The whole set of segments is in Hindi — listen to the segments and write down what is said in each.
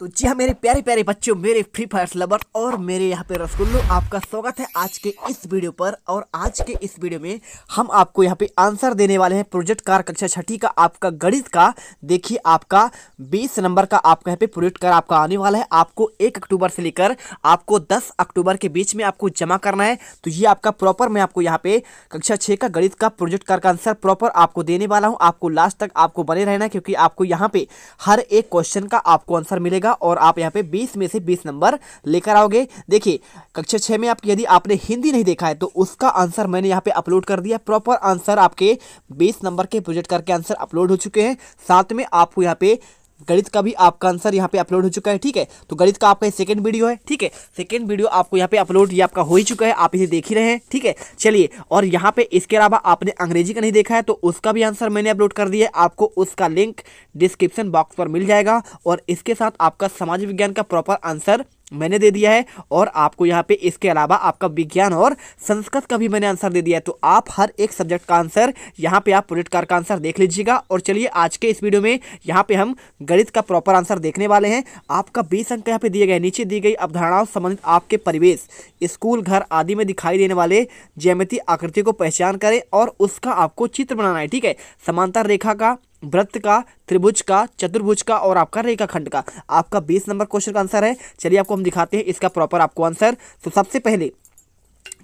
तो जी हाँ मेरे प्यारे प्यारे बच्चों मेरे फ्री फायर लवर और मेरे यहाँ पे रसगुल्लू आपका स्वागत है आज के इस वीडियो पर और आज के इस वीडियो में हम आपको यहाँ पे आंसर देने वाले हैं प्रोजेक्ट कार कक्षा छठी का आपका गणित का देखिए आपका 20 नंबर का आपका यहाँ पे प्रोजेक्ट कार आपका आने वाला है आपको एक अक्टूबर से लेकर आपको दस अक्टूबर के बीच में आपको जमा करना है तो ये आपका प्रॉपर मैं आपको यहाँ पे कक्षा छः का गणित का प्रोजेक्ट कार का आंसर प्रॉपर आपको देने वाला हूँ आपको लास्ट तक आपको बने रहना क्योंकि आपको यहाँ पे हर एक क्वेश्चन का आपको आंसर मिलेगा जाएगा और आप यहाँ पे बीस में से बीस नंबर लेकर आओगे देखिए कक्षा छः में आप यदि आपने हिंदी नहीं देखा है तो उसका आंसर मैंने यहाँ पे अपलोड कर दिया प्रॉपर आंसर आपके बीस नंबर के प्रोजेक्ट करके आंसर अपलोड हो चुके हैं साथ में आपको यहाँ पे गणित का भी आपका आंसर यहाँ पे अपलोड हो चुका है ठीक है तो गणित का आपका सेकंड वीडियो है ठीक है सेकंड वीडियो आपको यहाँ पे अपलोड ये आपका हो ही चुका है आप इसे देख ही रहे हैं ठीक है चलिए और यहाँ पे इसके अलावा आपने अंग्रेजी का नहीं देखा है तो उसका भी आंसर मैंने अपलोड कर दिया है आपको उसका लिंक डिस्क्रिप्शन बॉक्स पर मिल जाएगा और इसके साथ आपका समाज विज्ञान का प्रॉपर आंसर मैंने दे दिया है और आपको यहाँ पे इसके अलावा आपका विज्ञान और संस्कृत का भी मैंने आंसर दे दिया है तो आप हर एक सब्जेक्ट का आंसर यहाँ पे आप कार का आंसर देख लीजिएगा और चलिए आज के इस वीडियो में यहाँ पे हम गणित का प्रॉपर आंसर देखने वाले हैं आपका बीस अंक यहाँ पे दिए गए नीचे दी गई अवधारणाओं संबंधित आपके परिवेश स्कूल घर आदि में दिखाई देने वाले ज्यामिति आकृति को पहचान करें और उसका आपको चित्र बनाना है ठीक है समांतर रेखा का वृत्त का त्रिभुज का चतुर्भुज का और आपका रेखा खंड का आपका बीस नंबर क्वेश्चन का आंसर है चलिए आपको हम दिखाते हैं इसका प्रॉपर आपको आंसर तो सबसे पहले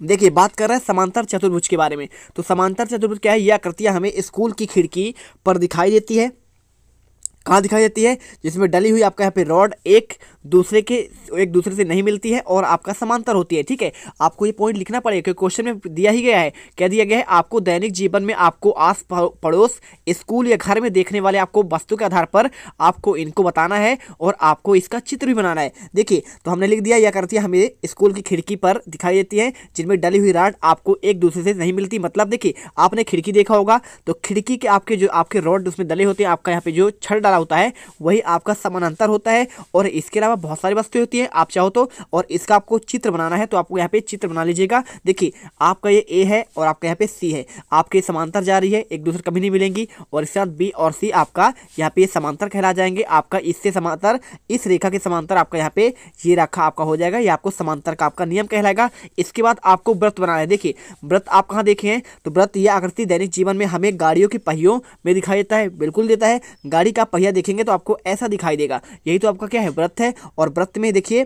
देखिए बात कर रहे हैं समांतर चतुर्भुज के बारे में तो समांतर चतुर्भुज क्या है यह आकृतियाँ हमें स्कूल की खिड़की पर दिखाई देती है कहाँ दिखाई देती है जिसमें डली हुई आपका यहाँ पे रॉड एक दूसरे के एक दूसरे से नहीं मिलती है और आपका समांतर होती है ठीक है आपको ये पॉइंट लिखना पड़ेगा क्योंकि क्वेश्चन में दिया ही गया है क्या दिया गया है आपको दैनिक जीवन में आपको आस पड़ोस स्कूल या घर में देखने वाले आपको वस्तु के आधार पर आपको इनको बताना है और आपको इसका चित्र भी बनाना है देखिए तो हमने लिख दिया यह करती है हमें स्कूल की खिड़की पर दिखाई देती है जिनमें डली हुई रॉड आपको एक दूसरे से नहीं मिलती मतलब देखिए आपने खिड़की देखा होगा तो खिड़की के आपके जो आपके रॉड उसमें डले होते हैं आपका यहाँ पे जो छड़ वाला होता है वही आपका समानांतर होता है और इसके अलावा बहुत सारी वस्तुएं होती है आप चाहो तो और इसका आपको चित्र बनाना है तो आपको यहाँ पे चित्र बना लीजिएगा देखिए आपका ये ए है और आपका यहाँ पे सी है आपके समांतर जा रही है एक दूसरे कभी नहीं मिलेंगी और इसके साथ बी और सी आपका यहाँ पे समांतर कहला जाएंगे आपका इससे समांतर इस रेखा के समांतर आपका यहाँ पे ये रेखा आपका हो जाएगा ये आपको समांतर का आपका नियम कहलाएगा इसके बाद आपको व्रत बनाना है देखिए व्रत आप कहाँ देखे हैं तो व्रत यह आकृति दैनिक जीवन में हमें गाड़ियों के पहियों में दिखाई देता है बिल्कुल देता है गाड़ी का पहिया बढ़िया देखेंगे तो आपको ऐसा दिखाई देगा यही तो आपका क्या है व्रत है और व्रत में देखिए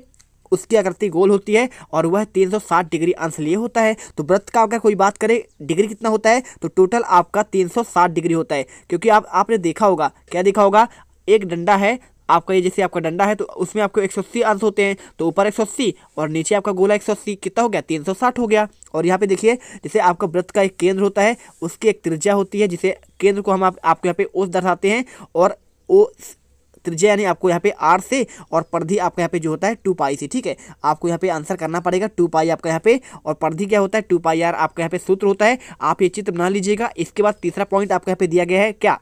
उसकी आकृति गोल होती है और वह 360 डिग्री अंश लिए होता है तो व्रत का अगर कोई बात करें डिग्री कितना होता है तो टोटल आपका 360 डिग्री होता है क्योंकि आप आपने देखा होगा क्या देखा होगा एक डंडा है आपका ये जैसे आपका डंडा है तो उसमें आपको एक अंश होते हैं तो ऊपर एक और नीचे आपका गोला एक कितना हो गया तीन हो गया और यहाँ पे देखिए जैसे आपका व्रत का एक केंद्र होता है उसकी एक त्रिज्या होती है जिसे केंद्र को हम आप, आपको यहाँ पे ओस दर्शाते हैं और ओ त्रिज्या यानी आपको यहाँ पे आर से और परधि आपका यहाँ पे जो होता है टू पाई से ठीक है आपको यहाँ पे आंसर करना पड़ेगा टू पाई आपका यहाँ पे और परधि क्या होता है टू पाई आर आपका यहाँ पे सूत्र होता है आप ये चित्र बना लीजिएगा इसके बाद तीसरा पॉइंट आपका यहाँ पे दिया गया है क्या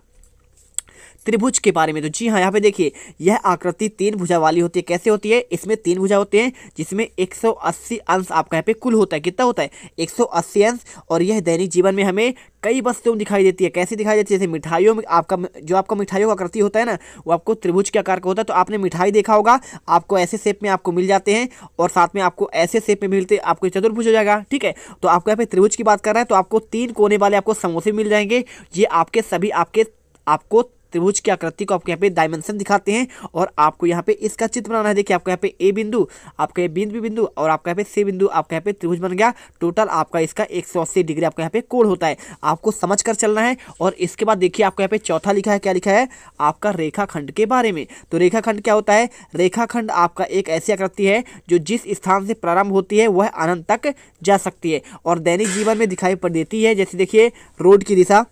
त्रिभुज के बारे में तो जी हाँ यहाँ पे देखिए यह आकृति तीन भुजा वाली होती है कैसे होती है इसमें तीन भुजा होते हैं जिसमें 180 अंश आपका यहाँ पे कुल होता है कितना होता है 180 अंश और यह दैनिक जीवन में हमें कई में दिखाई देती है कैसे दिखाई देती है जैसे मिठाइयों में आपका जो आपका मिठाइयों का आकृति होता है ना वो आपको त्रिभुज के आकार का होता है तो आपने मिठाई देखा होगा आपको ऐसे शेप में आपको मिल जाते हैं और साथ में आपको ऐसे शेप में मिलते आपको चतुर्भुज हो जाएगा ठीक है तो आपको यहाँ पे त्रिभुज की बात कर रहा है तो आपको तीन कोने वाले आपको समोसे मिल जाएंगे ये आपके सभी आपके आपको त्रिभुज की आकृति को आपको यहाँ पे डायमेंशन दिखाते हैं और आपको यहाँ पे इसका चित्र बनाना है देखिए आपको यहाँ पे ए बिंदु आपका ये बिंदु बिंदु और आपका यहाँ पे सी बिंदु आपका यहाँ पे त्रिभुज बन गया टोटल आपका इसका एक डिग्री आपका यहाँ पे कोण होता है आपको समझ कर चलना है और इसके बाद देखिए आपको यहाँ पे चौथा लिखा है क्या लिखा है आपका रेखाखंड के बारे में तो रेखाखंड क्या होता है रेखाखंड आपका एक ऐसी आकृति है जो जिस स्थान से प्रारंभ होती है वह अनंत तक जा सकती है और दैनिक जीवन में दिखाई पड़ देती है जैसे देखिए रोड की दिशा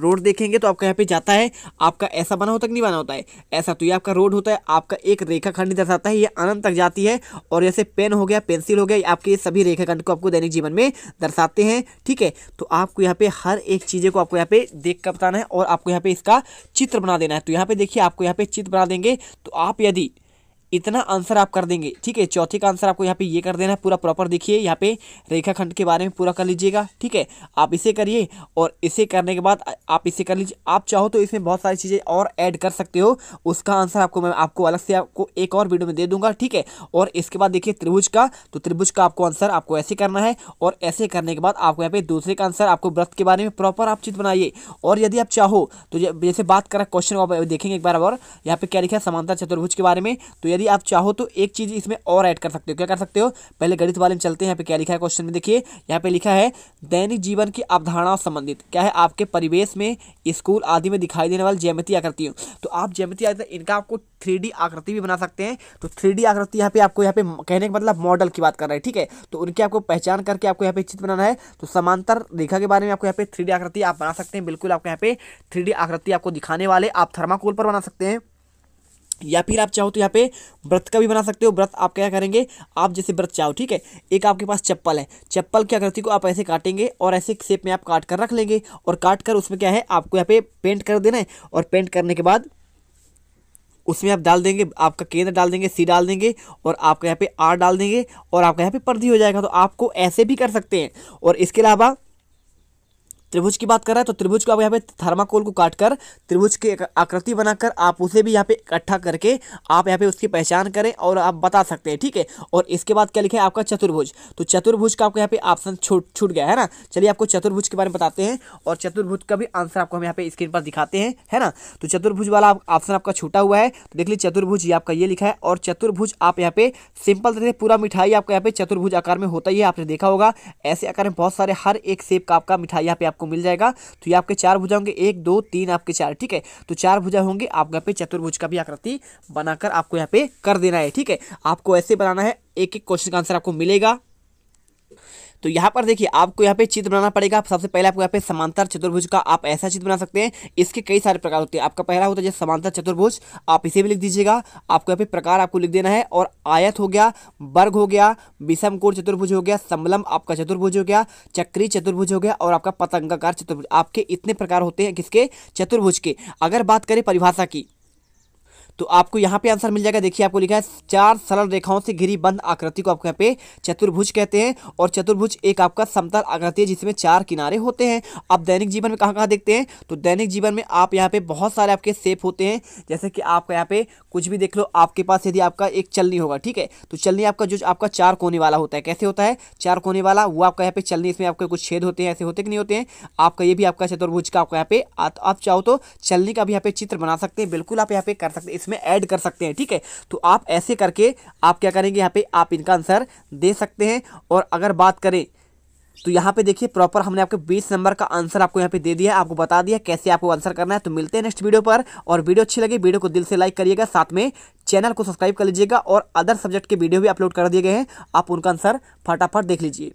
रोड देखेंगे तो आपका यहाँ पे जाता है आपका ऐसा बना होता कि नहीं बना होता है ऐसा तो ये आपका रोड होता है आपका एक रेखाखंड दर्शाता है ये अनंत तक जाती है और जैसे पेन हो गया पेंसिल हो गया आपके सभी रेखाखंड को आपको दैनिक जीवन में दर्शाते हैं ठीक है तो आपको यहाँ पे हर एक चीज़ें को आपको यहाँ पे देख कर बताना है और आपको यहाँ पे इसका चित्र बना देना है तो यहाँ पे देखिए आपको यहाँ पे चित्र बना देंगे तो आप यदि इतना आंसर आप कर देंगे ठीक है चौथे का आंसर आपको यहाँ पे ये कर देना है पूरा प्रॉपर देखिए यहाँ पे रेखाखंड के बारे में पूरा कर लीजिएगा ठीक है आप इसे करिए और इसे करने के बाद आप इसे कर लीजिए आप चाहो तो इसमें बहुत सारी चीज़ें और ऐड कर सकते हो उसका आंसर आपको मैं आपको अलग से आपको एक और वीडियो में दे दूंगा ठीक है और इसके बाद देखिए त्रिभुज का तो त्रिभुज का आपको आंसर आपको ऐसे करना है और ऐसे करने के बाद आपको यहाँ पे दूसरे का आंसर आपको व्रत के बारे में प्रॉपर आप चीज़ बनाइए और यदि आप चाहो तो जैसे बात करा क्वेश्चन देखेंगे एक बार और यहाँ पे क्या लिखा है समानता चतुर्भुज के बारे में तो यदि यदि आप चाहो तो एक चीज़ इसमें और ऐड कर सकते हो क्या कर सकते हो पहले गणित वाले में चलते हैं यहाँ पे क्या लिखा है क्वेश्चन में देखिए यहाँ पे लिखा है दैनिक जीवन की अवधारणाओं संबंधित क्या है आपके परिवेश में स्कूल आदि में दिखाई देने वाली ज्यामिति आकृतियों तो आप ज्यामिति आकृति इनका आपको थ्री आकृति भी बना सकते हैं तो थ्री आकृति यहाँ पे आपको यहाँ पे कहने का मतलब मॉडल की बात कर रहे हैं ठीक है तो उनकी आपको पहचान करके आपको यहाँ पे चित्र बनाना है तो समांतर रेखा के बारे में आपको यहाँ पे थ्री आकृति आप बना सकते हैं बिल्कुल आपको यहाँ पे थ्री आकृति आपको दिखाने वाले आप थर्माकोल पर बना सकते हैं या फिर आप चाहो तो यहाँ पे व्रत का भी बना सकते हो व्रत आप क्या करेंगे आप जैसे व्रत चाहो ठीक है एक आपके पास चप्पल है चप्पल की आकृति को आप ऐसे काटेंगे और ऐसे शेप में आप काट कर रख लेंगे और काट कर उसमें क्या है आपको यहाँ पे पेंट कर देना है और पेंट करने के बाद उसमें आप डाल देंगे आपका केंद्र डाल देंगे सी डाल देंगे और आपका यहाँ पे आर डाल देंगे और आपका यहाँ पे पर्दी हो जाएगा तो आपको ऐसे भी कर सकते हैं और इसके अलावा त्रिभुज की बात कर रहा है तो त्रिभुज को आप यहाँ पे थर्माकोल को काटकर त्रिभुज की आकृति बनाकर आप उसे भी यहाँ पे इकट्ठा करके आप यहाँ पे उसकी पहचान करें और आप बता सकते हैं ठीक है और इसके बाद क्या लिखा है आपका चतुर्भुज तो चतुर्भुज का आपको यहाँ पे ऑप्शन छूट छूट गया है ना चलिए आपको चतुर्भुज के बारे में बताते हैं और चतुर्भुज का भी आंसर आपको हम यहाँ पे स्क्रीन पर दिखाते हैं है ना तो चतुर्भुज वाला ऑप्शन आपका छूटा हुआ है तो देख लीजिए चतुर्भुज ये आपका ये लिखा है और चतुर्भुज आप यहाँ पे सिंपल तरीके पूरा मिठाई आपका यहाँ पे चतुर्भुज आकार में होता ही है आपने देखा होगा ऐसे आकार में बहुत सारे हर एक सेप का आपका मिठाई यहाँ पे आप आपको मिल जाएगा तो ये आपके चार भुजा होंगे एक दो तीन आपके चार ठीक है तो चार भुजा होंगे आप यहाँ पे चतुर्भुज का भी आकृति बनाकर आपको यहाँ पे कर देना है ठीक है आपको ऐसे बनाना है एक एक क्वेश्चन का आंसर आपको मिलेगा तो यहाँ पर देखिए आपको यहाँ पे चित्र बनाना पड़ेगा सबसे पहले आपको यहाँ पे समांतर चतुर्भुज का आप ऐसा चित्र बना सकते हैं इसके कई सारे प्रकार होते हैं आपका पहला होता है जैसे समांतर चतुर्भुज आप इसे भी लिख दीजिएगा आपको यहाँ पे प्रकार आपको लिख देना है और आयत हो गया वर्ग हो गया विषम कोण चतुर्भुज हो गया समलम आपका चतुर्भुज हो गया चक्री चतुर्भुज हो गया और आपका पतंगाकार चतुर्भुज आपके इतने प्रकार होते हैं किसके चतुर्भुज के अगर बात करें परिभाषा की तो आपको यहाँ पे आंसर मिल जाएगा देखिए आपको लिखा है चार सरल रेखाओं से घिरी बंद आकृति को आपको यहाँ पे चतुर्भुज कहते हैं और चतुर्भुज एक आपका समतल आकृति है जिसमें चार किनारे होते हैं आप दैनिक जीवन में कहाँ कहाँ देखते हैं तो दैनिक जीवन में आप यहाँ पे बहुत सारे आपके सेप होते हैं जैसे कि आपका यहाँ पे कुछ भी देख लो आपके पास यदि आपका एक चलनी होगा ठीक है तो चलनी आपका जो आपका चार कोने वाला होता है कैसे होता है चार कोने वाला वो आपका यहाँ पे चलनी इसमें आपके कुछ छेद होते हैं ऐसे होते कि नहीं होते हैं आपका ये भी आपका चतुर्भुज का आपका यहाँ पे आप चाहो तो चलनी का भी यहाँ पे चित्र बना सकते हैं बिल्कुल आप यहाँ पे कर सकते हैं इसमें ऐड कर सकते हैं ठीक है तो आप ऐसे करके आप क्या करेंगे यहाँ पे आप इनका आंसर दे सकते हैं और अगर बात करें तो यहाँ पे देखिए प्रॉपर हमने आपके 20 नंबर का आंसर आपको यहाँ पे दे दिया आपको बता दिया कैसे आपको आंसर करना है तो मिलते हैं नेक्स्ट वीडियो पर और वीडियो अच्छी लगी वीडियो को दिल से लाइक करिएगा साथ में चैनल को सब्सक्राइब कर लीजिएगा और अदर सब्जेक्ट के वीडियो भी अपलोड कर दिए गए हैं आप उनका आंसर फटाफट देख लीजिए